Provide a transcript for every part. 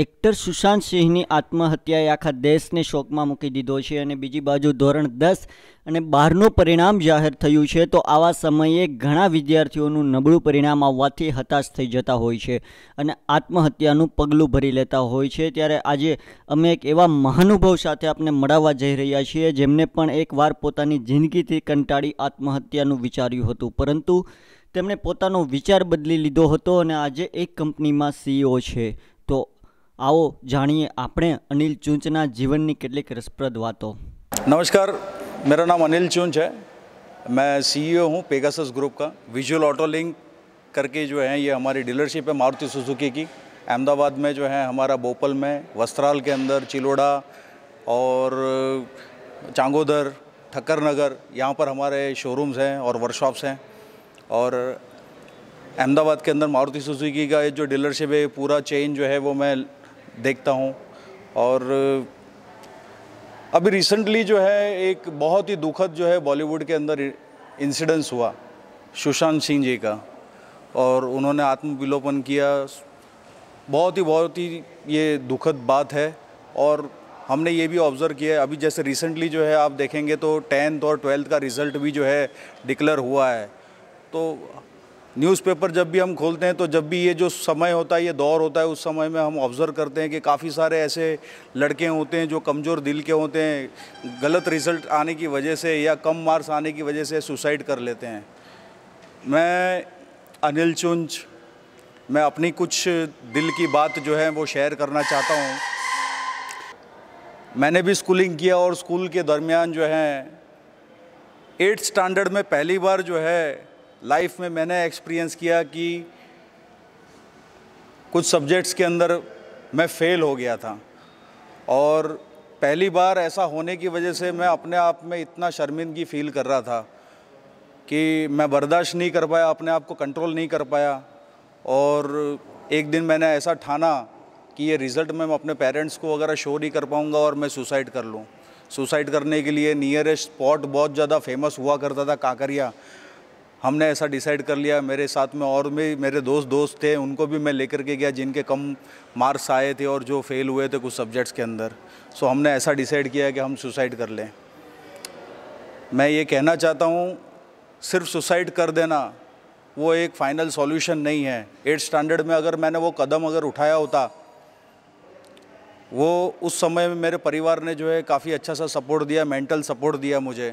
actor સુશાન સિંહ ની આત્મહત્યાએ આખા દેશને શોકમાં મૂકી દીધો છે અને બીજી બાજુ ધોરણ 10 અને 12 નો પરિણામ જાહેર થયું છે તો આવા સમયે ઘણા વિદ્યાર્થીઓનું નબળું પરિણામ આવથી હતાશ થઈ જતા હોય છે અને આત્મહત્યાનું પગલું ભરી લેતા હોય છે ત્યારે આજે અમે એક એવા મહાનુભવ સાથે આપણે મળવા જઈ રહ્યા છીએ જેમને પણ એકવાર પોતાની જિંદગી થી કંટાળી આત્મહત્યાનું વિચાર્યું હતું પરંતુ તેમણે પોતાનો વિચાર બદલી લીધો હતો અને આજે એક કંપનીમાં સીઈઓ છે आओ जाए अपने अनिल चूंचना जीवन की केटली रसप्रद बातों नमस्कार मेरा नाम अनिल चूंच है मैं सीईओ हूँ पेगासस ग्रुप का विजुअल ऑटो लिंक करके जो है ये हमारी डीलरशिप है मारुति सुजुकी की अहमदाबाद में जो है हमारा बोपल में वस्त्राल के अंदर चिलोड़ा और चांगोदर ठक्कर नगर यहाँ पर हमारे शोरूम्स हैं और वर्कशॉप्स हैं और अहमदाबाद के अंदर मारुति सुजुकी का जो डीलरशिप है पूरा चेन जो है वो मैं देखता हूँ और अभी रिसेंटली जो है एक बहुत ही दुखद जो है बॉलीवुड के अंदर इंसिडेंस हुआ सुशांत सिंह जी का और उन्होंने आत्मविलोपन किया बहुत ही बहुत ही ये दुखद बात है और हमने ये भी ऑब्ज़र्व किया है अभी जैसे रिसेंटली जो है आप देखेंगे तो टेंथ और ट्वेल्थ का रिज़ल्ट भी जो है डिक्लेयर हुआ है तो न्यूज़पेपर जब भी हम खोलते हैं तो जब भी ये जो समय होता है ये दौर होता है उस समय में हम ऑब्ज़र्व करते हैं कि काफ़ी सारे ऐसे लड़के होते हैं जो कमज़ोर दिल के होते हैं गलत रिज़ल्ट आने की वजह से या कम मार्क्स आने की वजह से सुसाइड कर लेते हैं मैं अनिल चुंज मैं अपनी कुछ दिल की बात जो है वो शेयर करना चाहता हूँ मैंने भी स्कूलिंग किया और स्कूल के दरमियान जो है एट्थ स्टैंडर्ड में पहली बार जो है लाइफ में मैंने एक्सपीरियंस किया कि कुछ सब्जेक्ट्स के अंदर मैं फ़ेल हो गया था और पहली बार ऐसा होने की वजह से मैं अपने आप में इतना शर्मिंदगी फील कर रहा था कि मैं बर्दाश्त नहीं कर पाया अपने आप को कंट्रोल नहीं कर पाया और एक दिन मैंने ऐसा ठाना कि ये रिज़ल्ट मैं अपने पेरेंट्स को वगैरह शो नहीं कर पाऊँगा और मैं सुसाइड कर लूँ सुसाइड करने के लिए नियरेस्ट स्पॉट बहुत ज़्यादा फेमस हुआ करता था काकरिया हमने ऐसा डिसाइड कर लिया मेरे साथ में और भी मेरे दोस्त दोस्त थे उनको भी मैं लेकर के गया जिनके कम मार्क्स आए थे और जो फेल हुए थे कुछ सब्जेक्ट्स के अंदर सो हमने ऐसा डिसाइड किया कि हम सुसाइड कर लें मैं ये कहना चाहता हूँ सिर्फ सुसाइड कर देना वो एक फ़ाइनल सॉल्यूशन नहीं है एट स्टैंडर्ड में अगर मैंने वो कदम अगर उठाया होता वो उस समय में मेरे परिवार ने जो है काफ़ी अच्छा सा सपोर्ट दिया मेंटल सपोर्ट दिया मुझे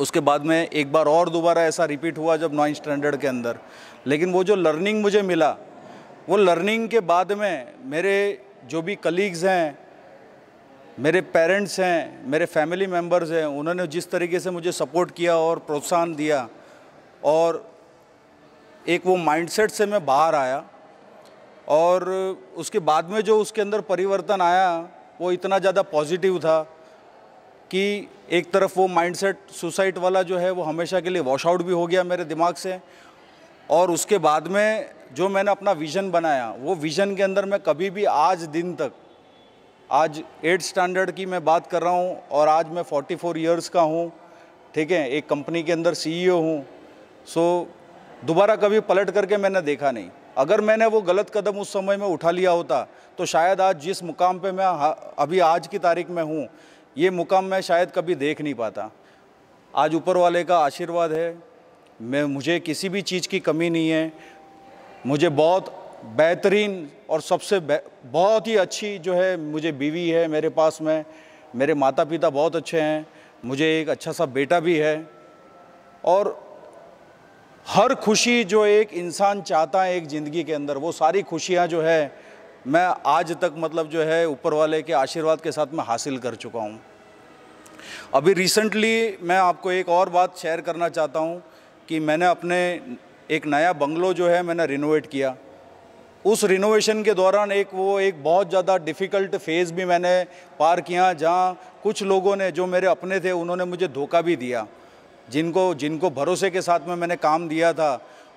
उसके बाद में एक बार और दोबारा ऐसा रिपीट हुआ जब नॉइन स्टैंडर्ड के अंदर लेकिन वो जो लर्निंग मुझे मिला वो लर्निंग के बाद में मेरे जो भी कलीग्स हैं मेरे पेरेंट्स हैं मेरे फैमिली मेम्बर्स हैं उन्होंने जिस तरीके से मुझे सपोर्ट किया और प्रोत्साहन दिया और एक वो माइंडसेट से मैं बाहर आया और उसके बाद में जो उसके अंदर परिवर्तन आया वो इतना ज़्यादा पॉजिटिव था कि एक तरफ वो माइंडसेट सुसाइड वाला जो है वो हमेशा के लिए वॉश आउट भी हो गया मेरे दिमाग से और उसके बाद में जो मैंने अपना विज़न बनाया वो विज़न के अंदर मैं कभी भी आज दिन तक आज एट स्टैंडर्ड की मैं बात कर रहा हूँ और आज मैं 44 फोर ईयर्स का हूँ ठीक है एक कंपनी के अंदर सी ओ e हूँ सो दोबारा कभी पलट करके मैंने देखा नहीं अगर मैंने वो गलत कदम उस समय में उठा लिया होता तो शायद आज जिस मुकाम पे मैं अभी आज की तारीख में हूँ ये मुकाम मैं शायद कभी देख नहीं पाता आज ऊपर वाले का आशीर्वाद है मैं मुझे किसी भी चीज़ की कमी नहीं है मुझे बहुत बेहतरीन और सबसे बहुत ही अच्छी जो है मुझे बीवी है मेरे पास में मेरे माता पिता बहुत अच्छे हैं मुझे एक अच्छा सा बेटा भी है और हर खुशी जो एक इंसान चाहता है एक ज़िंदगी के अंदर वो सारी खुशियाँ जो है मैं आज तक मतलब जो है ऊपर वाले के आशीर्वाद के साथ मैं हासिल कर चुका हूँ अभी रिसेंटली मैं आपको एक और बात शेयर करना चाहता हूँ कि मैंने अपने एक नया बंगलो जो है मैंने रिनोवेट किया उस रिनोवेशन के दौरान एक वो एक बहुत ज़्यादा डिफ़िकल्ट फेज़ भी मैंने पार किया जहाँ कुछ लोगों ने जो मेरे अपने थे उन्होंने मुझे धोखा भी दिया जिनको जिनको भरोसे के साथ में मैंने काम दिया था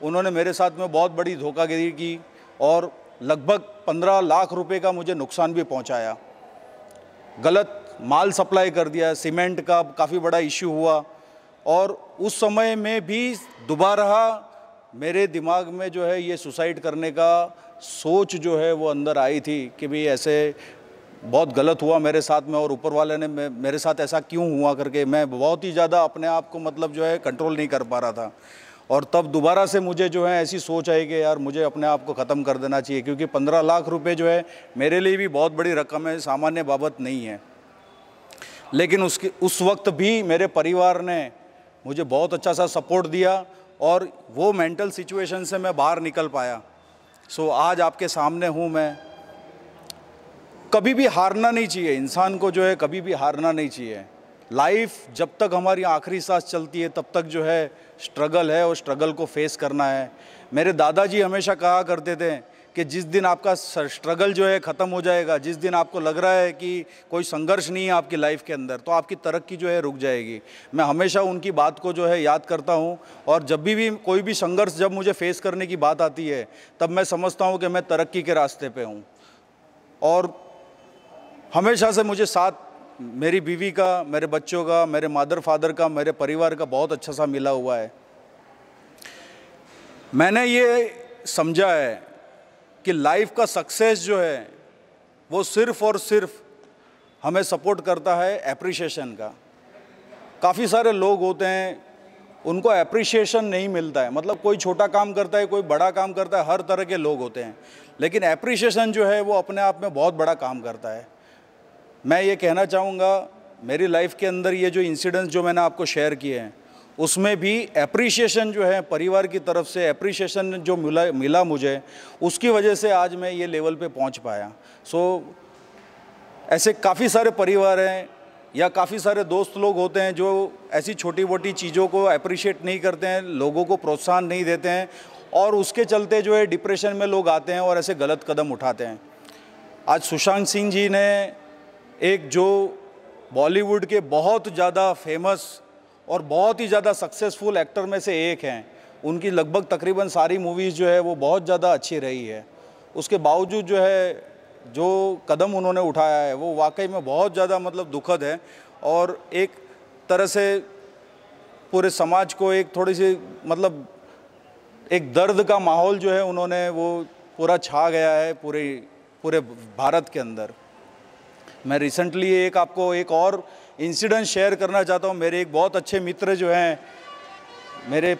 उन्होंने मेरे साथ में बहुत बड़ी धोखागिरी की और लगभग 15 लाख रुपए का मुझे नुकसान भी पहुंचाया गलत माल सप्लाई कर दिया सीमेंट का काफ़ी बड़ा इश्यू हुआ और उस समय में भी दोबारा मेरे दिमाग में जो है ये सुसाइड करने का सोच जो है वो अंदर आई थी कि भाई ऐसे बहुत गलत हुआ मेरे साथ में और ऊपर वाले ने मेरे साथ ऐसा क्यों हुआ करके मैं बहुत ही ज़्यादा अपने आप को मतलब जो है कंट्रोल नहीं कर पा रहा था और तब दोबारा से मुझे जो है ऐसी सोच आई कि यार मुझे अपने आप को ख़त्म कर देना चाहिए क्योंकि पंद्रह लाख रुपये जो है मेरे लिए भी बहुत बड़ी रकम है सामान्य बाबत नहीं है लेकिन उसके उस वक्त भी मेरे परिवार ने मुझे बहुत अच्छा सा सपोर्ट दिया और वो मेंटल सिचुएशन से मैं बाहर निकल पाया सो so, आज आपके सामने हूँ मैं कभी भी हारना नहीं चाहिए इंसान को जो है कभी भी हारना नहीं चाहिए लाइफ जब तक हमारी आखिरी सांस चलती है तब तक जो है स्ट्रगल है और स्ट्रगल को फेस करना है मेरे दादाजी हमेशा कहा करते थे कि जिस दिन आपका स्ट्रगल जो है ख़त्म हो जाएगा जिस दिन आपको लग रहा है कि कोई संघर्ष नहीं है आपकी लाइफ के अंदर तो आपकी तरक्की जो है रुक जाएगी मैं हमेशा उनकी बात को जो है याद करता हूँ और जब भी भी कोई भी संघर्ष जब मुझे फेस करने की बात आती है तब मैं समझता हूँ कि मैं तरक्की के रास्ते पर हूँ और हमेशा से मुझे साथ मेरी बीवी का मेरे बच्चों का मेरे मादर फादर का मेरे परिवार का बहुत अच्छा सा मिला हुआ है मैंने ये समझा है कि लाइफ का सक्सेस जो है वो सिर्फ़ और सिर्फ हमें सपोर्ट करता है एप्रिसिएशन का काफ़ी सारे लोग होते हैं उनको एप्रिसिएशन नहीं मिलता है मतलब कोई छोटा काम करता है कोई बड़ा काम करता है हर तरह के लोग होते हैं लेकिन एप्रिसिएशन जो है वो अपने आप में बहुत बड़ा काम करता है मैं ये कहना चाहूँगा मेरी लाइफ के अंदर ये जो इंसिडेंट्स जो मैंने आपको शेयर किए हैं उसमें भी एप्रिशिएशन जो है परिवार की तरफ से अप्रिशिएशन जो मिला मिला मुझे उसकी वजह से आज मैं ये लेवल पे पहुंच पाया सो so, ऐसे काफ़ी सारे परिवार हैं या काफ़ी सारे दोस्त लोग होते हैं जो ऐसी छोटी मोटी चीज़ों को अप्रिशिएट नहीं करते हैं लोगों को प्रोत्साहन नहीं देते हैं और उसके चलते जो है डिप्रेशन में लोग आते हैं और ऐसे गलत कदम उठाते हैं आज सुशांत सिंह जी ने एक जो बॉलीवुड के बहुत ज़्यादा फेमस और बहुत ही ज़्यादा सक्सेसफुल एक्टर में से एक हैं उनकी लगभग तकरीबन सारी मूवीज़ जो है वो बहुत ज़्यादा अच्छी रही है उसके बावजूद जो है जो कदम उन्होंने उठाया है वो वाकई में बहुत ज़्यादा मतलब दुखद है और एक तरह से पूरे समाज को एक थोड़ी सी मतलब एक दर्द का माहौल जो है उन्होंने वो पूरा छा गया है पूरे पूरे भारत के अंदर मैं रिसेंटली एक आपको एक और इंसिडेंट शेयर करना चाहता हूँ मेरे एक बहुत अच्छे मित्र जो हैं मेरे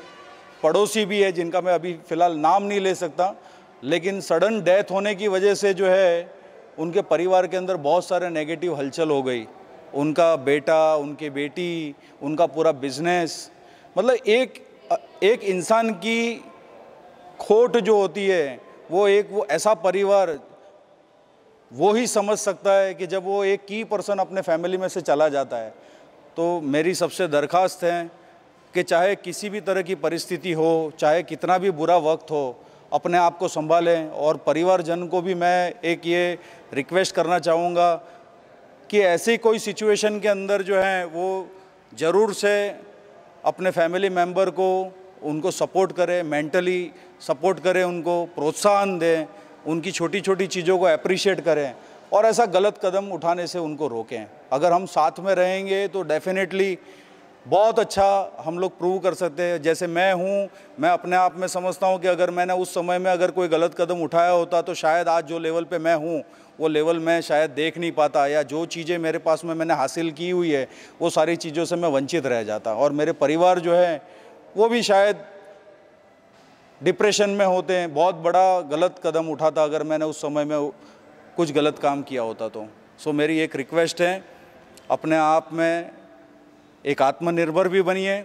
पड़ोसी भी है जिनका मैं अभी फ़िलहाल नाम नहीं ले सकता लेकिन सडन डेथ होने की वजह से जो है उनके परिवार के अंदर बहुत सारे नेगेटिव हलचल हो गई उनका बेटा उनकी बेटी उनका पूरा बिजनेस मतलब एक एक इंसान की खोट जो होती है वो एक वो ऐसा परिवार वो ही समझ सकता है कि जब वो एक की पर्सन अपने फैमिली में से चला जाता है तो मेरी सबसे दरखास्त है कि चाहे किसी भी तरह की परिस्थिति हो चाहे कितना भी बुरा वक्त हो अपने आप को संभालें और परिवारजन को भी मैं एक ये रिक्वेस्ट करना चाहूँगा कि ऐसी कोई सिचुएशन के अंदर जो है वो ज़रूर से अपने फैमिली मेम्बर को उनको सपोर्ट करें मेंटली सपोर्ट करें उनको प्रोत्साहन दें उनकी छोटी छोटी चीज़ों को अप्रिशिएट करें और ऐसा गलत कदम उठाने से उनको रोकें अगर हम साथ में रहेंगे तो डेफिनेटली बहुत अच्छा हम लोग प्रूव कर सकते हैं जैसे मैं हूँ मैं अपने आप में समझता हूँ कि अगर मैंने उस समय में अगर कोई गलत कदम उठाया होता तो शायद आज जो लेवल पे मैं हूँ वो लेवल मैं शायद देख नहीं पाता या जो चीज़ें मेरे पास में मैंने हासिल की हुई है वो सारी चीज़ों से मैं वंचित रह जाता और मेरे परिवार जो है वो भी शायद डिप्रेशन में होते हैं बहुत बड़ा गलत कदम उठाता अगर मैंने उस समय में कुछ गलत काम किया होता तो सो मेरी एक रिक्वेस्ट है अपने आप में एक आत्मनिर्भर भी बनिए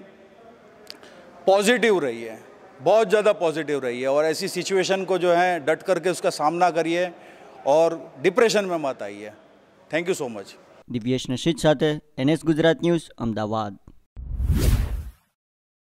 पॉजिटिव रहिए बहुत ज़्यादा पॉजिटिव रहिए और ऐसी सिचुएशन को जो है डट करके उसका सामना करिए और डिप्रेशन में मत आइए thank you so much Divyash Nasheed साथ N S Gujarat news Ahmedabad